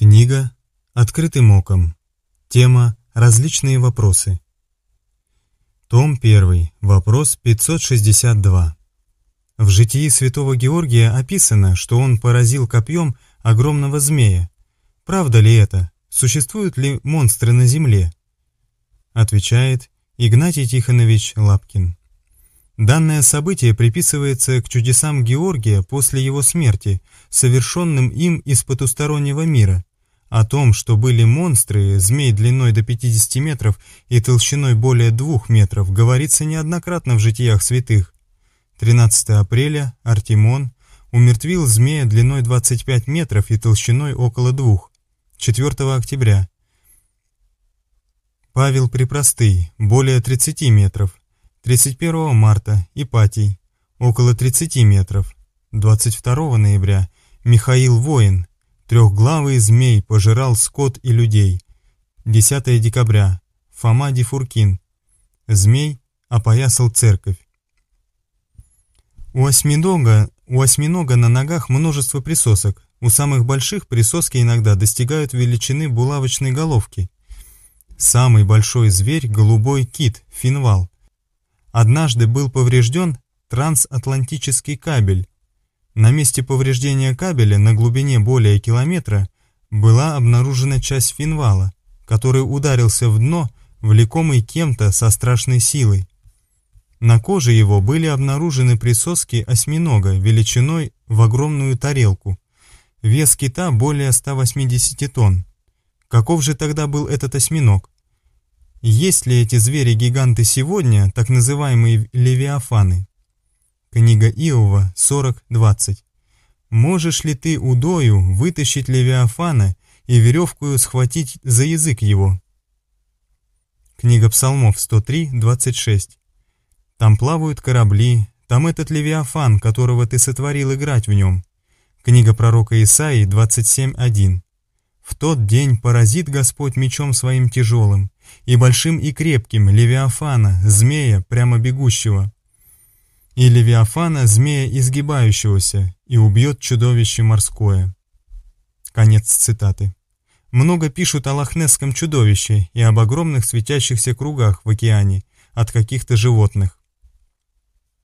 Книга «Открытым оком». Тема «Различные вопросы». Том 1. Вопрос 562. В житии святого Георгия описано, что он поразил копьем огромного змея. Правда ли это? Существуют ли монстры на земле? Отвечает Игнатий Тихонович Лапкин. Данное событие приписывается к чудесам Георгия после его смерти, совершенным им из потустороннего мира. О том, что были монстры, змей длиной до 50 метров и толщиной более 2 метров, говорится неоднократно в житиях святых. 13 апреля Артемон умертвил змея длиной 25 метров и толщиной около 2. 4 октября. Павел Препростый, более 30 метров. 31 марта Ипатий, около 30 метров. 22 ноября Михаил Воин, Трехглавый змей пожирал скот и людей. 10 декабря. Фома Дифуркин. Змей опоясал церковь. У осьминога, у осьминога на ногах множество присосок. У самых больших присоски иногда достигают величины булавочной головки. Самый большой зверь – голубой кит, финвал. Однажды был поврежден трансатлантический кабель, на месте повреждения кабеля на глубине более километра была обнаружена часть финвала, который ударился в дно, влекомый кем-то со страшной силой. На коже его были обнаружены присоски осьминога величиной в огромную тарелку. Вес кита более 180 тонн. Каков же тогда был этот осьминог? Есть ли эти звери-гиганты сегодня, так называемые левиафаны? Книга Иова 40.20. «Можешь ли ты удою вытащить Левиафана и веревкую схватить за язык его?» Книга Псалмов 103.26. «Там плавают корабли, там этот Левиафан, которого ты сотворил играть в нем». Книга пророка Исаии 27.1. «В тот день поразит Господь мечом своим тяжелым, и большим и крепким Левиафана, змея, прямо бегущего, и Левиафана, змея изгибающегося, и убьет чудовище морское. Конец цитаты. Много пишут о лохнесском чудовище и об огромных светящихся кругах в океане от каких-то животных.